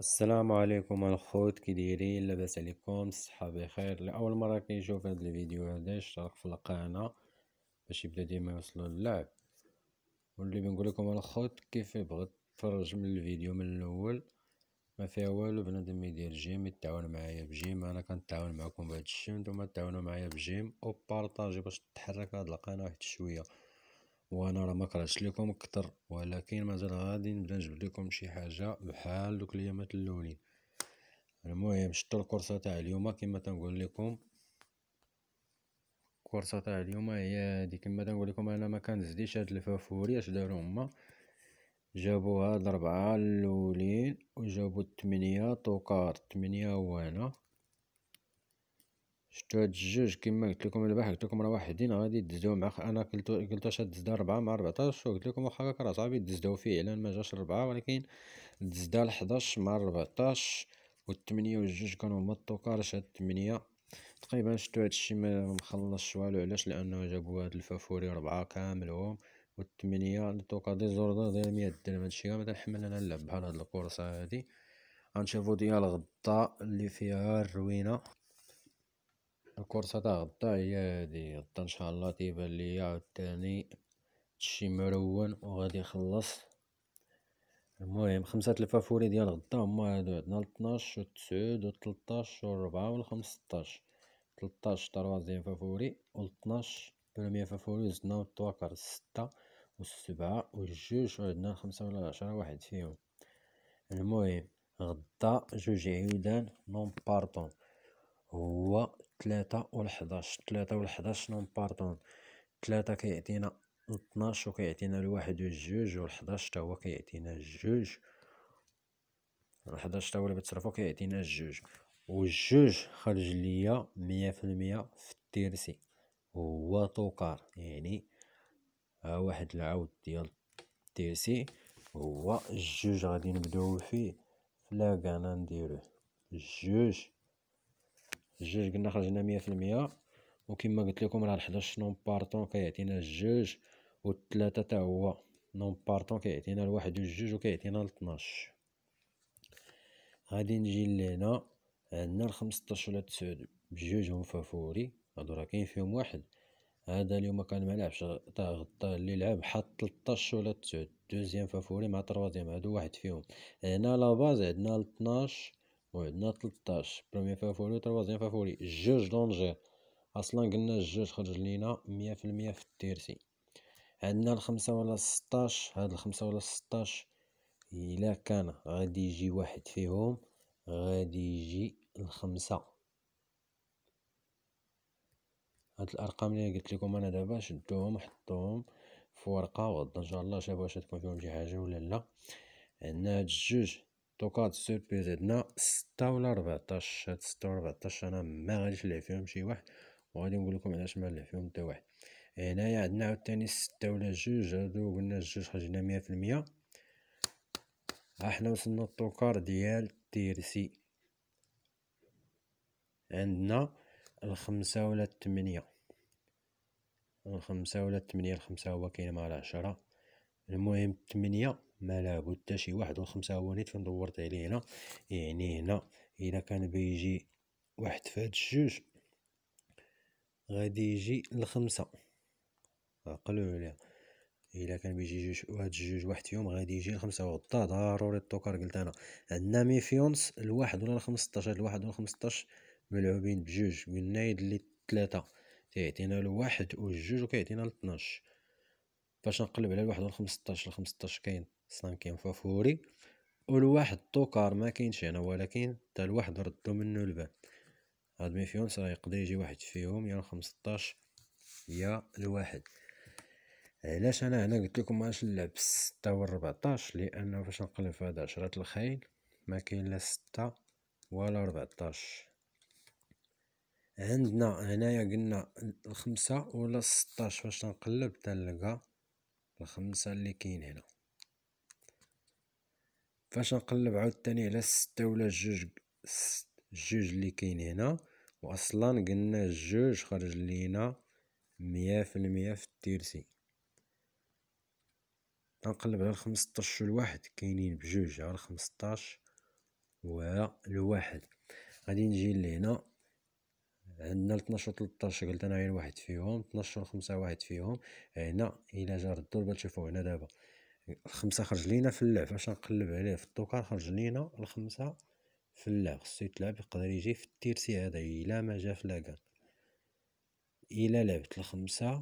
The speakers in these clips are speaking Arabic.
السلام عليكم الخوت كي دايرين لاباس عليكم الصحه بخير لاول مره كنشوف هذا الفيديو هذا اشترك في القناه باش يبدا ديما يوصلوا للعب واللي بنقول لكم الخوت كيف بغيت تفرج من الفيديو من الاول ما فيها والو بنادم يدير جيم يتعاون معايا بجيم انا كنتعاون معكم بهذا الشيء نتوما تعاونوا معايا بجيم او بارطاجي باش تحرك هاد القناه واحد شويه وانا راه ما كرهتش لكم اكثر ولكن مازال غادي نبدا نجيب لكم شي حاجه بحال دوك الايامات الاولين المهم شتو الكورسه تاع اليوم كما تنقول لكم الكورسه تاع اليوم هي هادي كما تنقول لكم انا ما كنزديش هاد الفافوري اش داروا هما جابوا هاد الاربعه الاولين وجابوا الثمانيه طوكار الثمانيه هو هنا شتو هاد الجوج كيما قلت لكم البارح قلت لكم راه واحدين غادي دزدو مع انا قلت قلت واش دزدا 4 مع 14 قلت لكم واخا هكا راه صاحبي فيه فعلا ما جاش 4 ولكن دزدا 11 مع 14 و 8 و 2 كانوا هما الطوكارش هاد 8 تقريبا شتو هاد الشيء ما مخلصش والو علاش لانه جابوا هاد الفافوري 4 كاملهم و 8 الطوكار دي زوردر داير 100 درهم هادشي ما تنحمل انا نلعب بحال هاد الكورسه هادي غنشوفو ديال غدا اللي فيها الروينه الكورسة تاع غدا هي هادي غدا ان شاء الله تيبان ليا عاوتاني شي مرون وغادي يخلص المهم خمسة الفافوري ديال غدا هما هادو عندنا الطناش و تسعود و تلطاش و ربعة و الخمسطاش تلطاش تروازيام فافوري و الطناش بروميير فافوري و زدنا و التواكر ستة و السبعة و الجوج و عندنا الخمسة ولا العشرة واحد فيهم المهم غدا جوج عيودان نون بارطون هو تلاتة و الحداش تلاتة و الحداش نون باردون تلاتة كيعطينا الطناش و كيعطينا الواحد و الجوج و الحداش تا هو كيعطينا الجوج الحداش تا هو لي بتصرفو كيعطينا الجوج و الجوج خرج ليا مية في المية في التيرسي هو طوكار يعني ها واحد العود ديال التيرسي هو الجوج غادي نبداو فيه لا كانا نديروه الجوج الجوج قلنا خرجنا مية في المية وكما قلت لكم راه الحداش نون بارطون كيعطينا الجوج والثلاثة تا هو نون بارطون كيعطينا الواحد والجوج وكيعطينا لطناش غادي نجي لهنا عندنا الخمسطاش ولا بجوج بجوجهم فافوري هادو راه كاين فيهم واحد هذا اليوم كان ملعبش تا غطى اللي لعب حط 13 ولا 9 دوزيام فافوري مع تروازيام هادو واحد فيهم هنا لا باز عندنا 12 وعندنا 13 بروميير فافوري وتروازيام فافوري جوج دونجير اصلا قلنا الجوج خرج لينا 100% في, في التيرسي عندنا الخمسة ولا 16 هاد الخمسة ولا 16 الا كان غادي يجي واحد فيهم غادي يجي الخمسة هاد الارقام اللي قلت لكم انا دابا شدوهم حطوهم في ورقه وغدا ان شاء الله شافوا واش تكون فيهم شي حاجه ولا لا عندنا هاد الجوج توقعت السيربريز عندنا ستة ولا ربعتاش هاد ستة ولا ربعتاش أنا مغاديش نلعب فيهم شي واحد و نقول لكم علاش ما فيهم حتى واحد هنايا عندنا عاوتاني ستة ولا جوج هادو قلنا جوج خرجنا مية في المية ها حنا وصلنا الطوكار ديال تيرسي عندنا الخمسة ولا التمنية الخمسة ولا التمنية الخمسة هو كاين مع العشرة المهم التمنية ما لابد حتى شي واحد وخمسة هو نيت فين دورت عليه هنا يعني هنا الا كان بيجي واحد فهاد الجوج غادي يجي الخمسة عقلو عليها الا كان بيجي جوج واحد جوج واحد فيهم غادي يجي الخمسة وغدا ضروري الطوكر قلت انا عندنا ميفيونس الواحد ولا الخمسطاش هاد الواحد ولا الخمسطاش ملعوبين بجوج قلنا لي تلاتة تيعطينا الواحد و وكيعطينا لطناش باش نقلب على الواحد والخمسطاش الخمسطاش كاين سلانكيم فافوري والواحد الطوكار ما كاينش هنا ولكن حتى الواحد ردو منه الباب هاد ميفيونس راه يقدر يجي واحد فيهم يا 15 يا الواحد علاش انا هنا قلت لكم ما نلعب 6 و 14 لانه فاش نقلب في هاد 10 الخيل ما كاين لا 6 ولا 14 عندنا هنايا قلنا الخمسة ولا 16 فاش نقلب تنلقى الخمسة اللي كاين هنا فاش نقلب عاوتاني على ستة ولا جوج جوج اللي كاين هنا واصلا قلنا جوج خرج لينا مية في المية في التيرسي نقلب على الخمسطاش والواحد كاينين بجوج على الخمسطاش والواحد غادي نجي لهنا عندنا 12 و 13 قلت انا غير واحد فيهم 12 و 5 واحد فيهم هنا الى جا ردو الضربه تشوفوا هنا دابا الخمسة خرج لينا في اللعب فاش نقلب عليه في الدوكر خرج لينا الخمسة في اللعب خصو يتلعب يقدر يجي في التيرسي هذا الا ما جا في لاكان الا لعبت الخمسة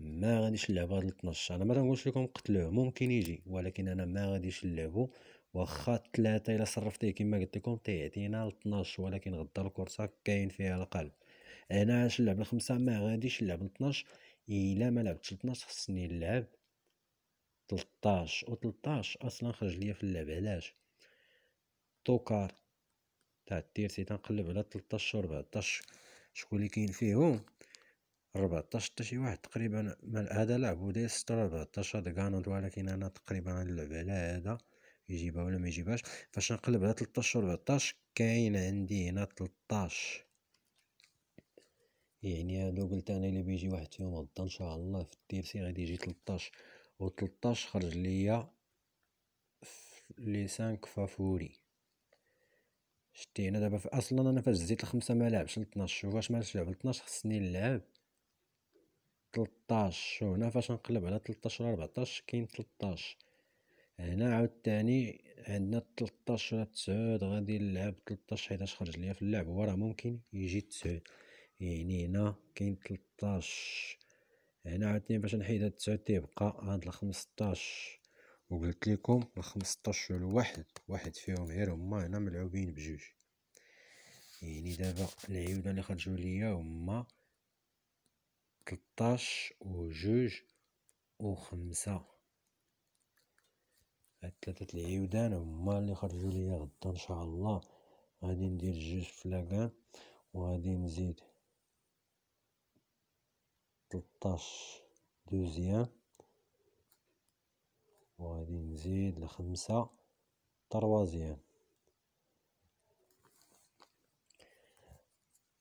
ما غاديش نلعب هاد الطناش انا ما تنقولش لكم قتلوه ممكن يجي ولكن انا ما غاديش نلعبو واخا ثلاثة الا صرفتيه كيما قلت لكم تيعطينا الطناش ولكن غدا الكورسا كاين فيها القلب انا علاش نلعب الخمسة ما غاديش نلعب الطناش الا ما لعبتش 12 خصني نلعب 13 و 13 اصلا خرج ليا في اللعب علاش توكار تاع التيرسي تنقلب على 13 و 14 شكون اللي كاين فيهم 14 حتى شي واحد تقريبا هذا لعب وداير 16 14 هذا كانوند ولكن انا تقريبا نلعب على هذا يجيبها ولا ما يجيبهاش فاش نقلب على 13 و 14 كاين عندي هنا 13 يعني هادو قلت انا اللي بيجي واحد فيهم غدا ان شاء الله في التيرسي غادي يجي 13 و 13 خرج ليا لي سانك فافوري شتي هنا دابا اصلا انا فاش زيت الخمسة ما لعبش لطناش شوف واش ما لعب لطناش خصني نلعب تلطاش وهنا هنا فاش نقلب على تلطاش ولا 14 كاين تلطاش هنا عاوتاني عندنا تلطاش ولا تسعود غادي نلعب تلطاش حيتاش خرج ليا في اللعب هو راه ممكن يجي تسعود يعني هنا كاين تلطاش هنا عاوتاني باش نحيد هاد تسعة تيبقى هاد الخمسطاش وقلت لكم الخمسطاش والواحد واحد فيهم غير هما هنا ملعوبين بجوج يعني دابا العيودة اللي خرجوا ليا هما تلطاش وجوج وخمسة هاد ثلاثة العيودان هما اللي خرجوا ليا غدا ان شاء الله غادي ندير جوج فلاكان وغادي نزيد تلتاش دوزيام وغادي نزيد لخمسة طروازيام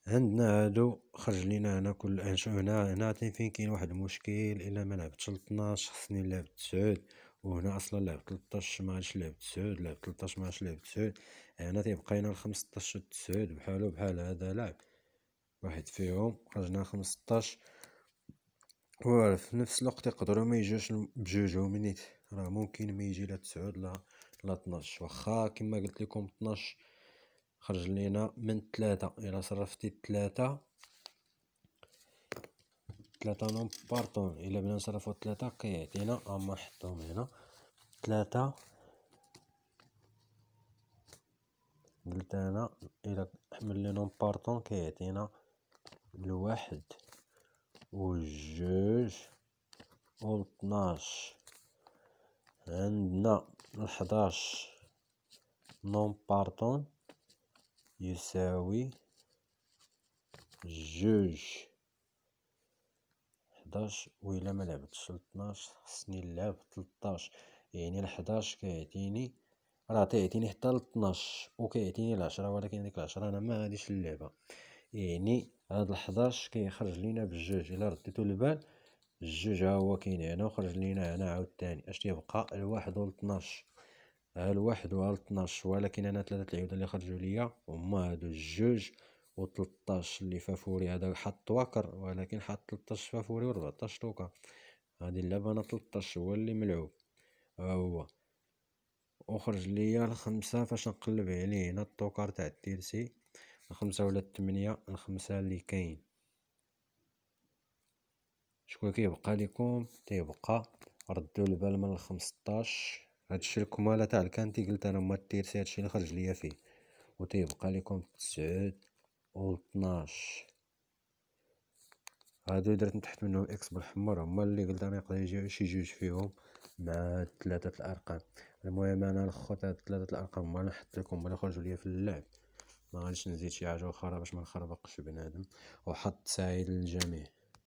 عندنا هادو خرج لينا هنا كل انشاء هنا هنا فين كاين واحد المشكل الا ما لعبتش لطناش خصني نلعب تسعود وهنا اصلا لعب 13 ما عادش لعب تسعود لعب 13 ما عادش لعب تسعود هنا تيبقى لنا 15 و 9 بحالو بحال هذا لعب واحد فيهم خرجنا 15 في نفس الوقت يقدروا ما يجوش بجوج ومنيت راه ممكن ما يجي لا 9 لا لا 12 واخا كما قلت لكم 12 خرج لينا من 3 الا صرفتي 3 3 نون بارطون الا بغينا نصرفو 3 كيعطينا اما نحطهم هنا 3 قلت انا الا حمل لي نون بارطون كيعطينا الواحد و اثناش عندنا الحداش نون بارطون يساوي جوج حداش الى ما لعبتش اثناش خصني نلعب تلطاش يعني الحداش كيعطيني راه تيعطيني حتى لطناش كيعطيني العشرة ولكن ديك العشرة أنا ما غاديش نلعبها يعني هاد الحداش كيخرج لينا بجوج الا رديتو البال جوج ها هو كاين هنا وخرج لينا هنا عاوتاني اش تيبقى الواحد والطناش ها الواحد والطناش ولكن انا ثلاثه العيود اللي خرجوا ليا هما هادو جوج و 13 اللي فافوري هذا حط واكر ولكن حط 13 فافوري و 14 توكا غادي نلعب انا 13 هو اللي ملعوب ها هو وخرج ليا الخمسة فاش نقلب عليه هنا التوكر تاع التيرسي الخمسة ولا الثمانية الخمسة اللي كاين شكون كيبقى لكم تيبقى ردوا البال من الخمسطاش هادشي الكمالة تاع الكانتي قلت انا ما تيرسي هادشي اللي خرج ليا فيه و لكم تسعود و طناش هادو درت نتحت منهم اكس بالحمر هما اللي قلت انا يقدر يجيو شي جوج فيهم مع ثلاثة الارقام المهم انا الخوت هاد ثلاثة الارقام هما نحط لكم هما اللي خرجوا ليا في اللعب ما غاديش نزيد شي حاجه اخرى باش ما نخربقش بنادم وحط سعيد للجميع